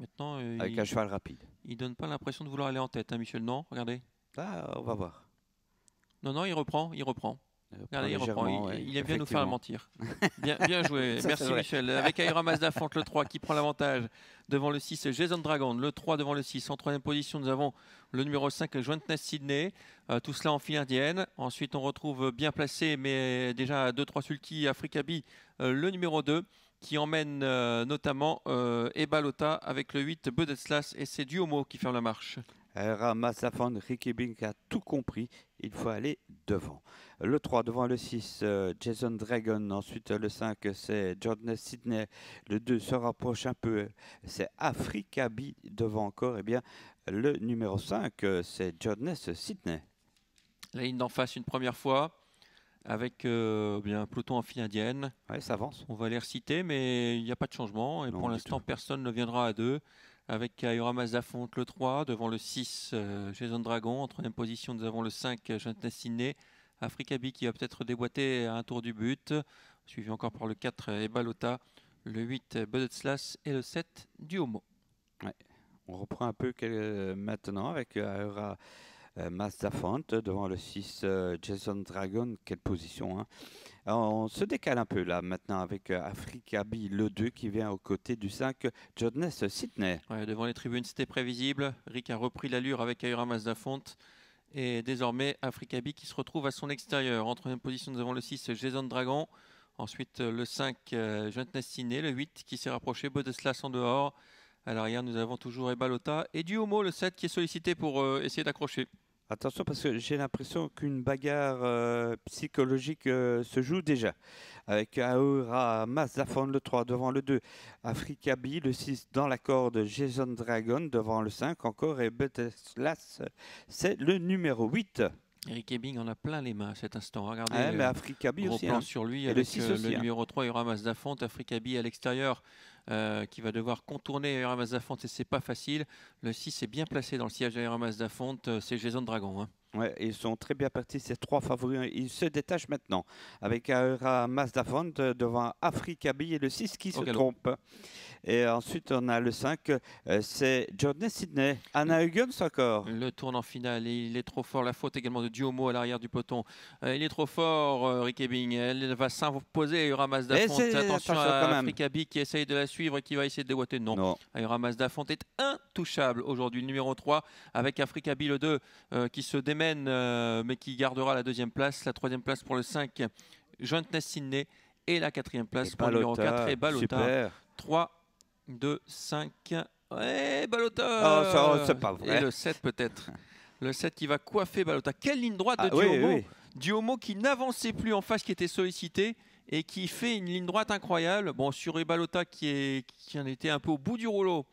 Maintenant, euh, avec il, un cheval rapide. Il donne pas l'impression de vouloir aller en tête, hein, Michel. Non, regardez. Ah, on va voir. Non, non, il reprend, il reprend. Il reprend, il, aime bien nous faire mentir. Bien, joué, merci Michel. Avec Aira Mazda le 3 qui prend l'avantage devant le 6, Jason Dragon. Le 3 devant le 6. En troisième position, nous avons le numéro 5, Jointness Sydney. Euh, tout cela en file indienne. Ensuite, on retrouve bien placé, mais déjà 2-3 Sulky, Afrika euh, le numéro 2 qui emmène euh, notamment euh, Ebalota avec le 8 Bedeslas et c'est Duomo qui ferme la marche. Ricky Bink a tout compris, il faut aller devant. Le 3 devant le 6, euh, Jason Dragon. Ensuite, le 5, c'est Jordan Sidney. Le 2 se rapproche un peu, c'est Africa B devant encore. et eh bien, le numéro 5, c'est Jordan Sidney. La ligne d'en face une première fois avec euh, bien, en file indienne. Ouais, ça avance. On va les reciter, mais il n'y a pas de changement. Et pour l'instant, personne ne viendra à deux. Avec Ayura Mazafonte le 3, devant le 6, Jason euh, Dragon. En troisième position, nous avons le 5, africa Afrikabi qui va peut-être déboîter à un tour du but. Suivi encore par le 4, euh, Ebalota. Le 8, euh, Budetslas. Et le 7, Duomo. Ouais. On reprend un peu maintenant avec Ayura euh, Mazda devant le 6 euh, Jason Dragon. Quelle position hein. On se décale un peu là maintenant avec euh, B. le 2 qui vient aux côtés du 5 Jonas Sydney. devant les tribunes, c'était prévisible. Rick a repris l'allure avec Aira Mazda Et désormais, B qui se retrouve à son extérieur. En troisième position, nous avons le 6, Jason Dragon. Ensuite, le 5, Jonas Sidney. Le 8, qui s'est rapproché, Bodeslas en dehors. À l'arrière, nous avons toujours Ebalota et Duomo, le 7, qui est sollicité pour euh, essayer d'accrocher. Attention parce que j'ai l'impression qu'une bagarre euh, psychologique euh, se joue déjà. Avec Aura Mazafon le 3 devant le 2, Afrika B le 6 dans la corde, Jason Dragon devant le 5 encore et Beteslas c'est le numéro 8. Eric Ebing en a plein les mains à cet instant. Regardez ah, euh, plan hein. sur lui avec euh, le, le hein. numéro 3 Uramas Dafont. Africa B à l'extérieur euh, qui va devoir contourner Yoram Dafont et c'est pas facile. Le 6 est bien placé dans le siège d'Yoram Dafont. C'est Jason Dragon. Hein. Ouais, ils sont très bien partis, ces trois favoris. Ils se détachent maintenant avec Aura Mazdafont euh, devant B et le 6 qui se trompe. Et ensuite, on a le 5, euh, c'est Jordan Sidney. Anna Huggins encore. Le tournant final, il est trop fort. La faute également de Diomo à l'arrière du peloton. Euh, il est trop fort, Rick Ebing. Elle va s'imposer, Aura Mazdafont. Attention, à B qui essaye de la suivre et qui va essayer de déboîter. Non, non. est intouchable aujourd'hui, numéro 3, avec B le 2 qui se démêle euh, mais qui gardera la deuxième place, la troisième place pour le 5, Jointness Sydney et la quatrième place pour le 4, et Balota. 3, 2, 5, et Balota C'est pas vrai. Et le 7 peut-être. le 7 qui va coiffer Balota. Quelle ligne droite de ah, Duomo qui n'avançait plus en face, qui était sollicité et qui fait une ligne droite incroyable. Bon, sur Balota qui, est, qui en était un peu au bout du rouleau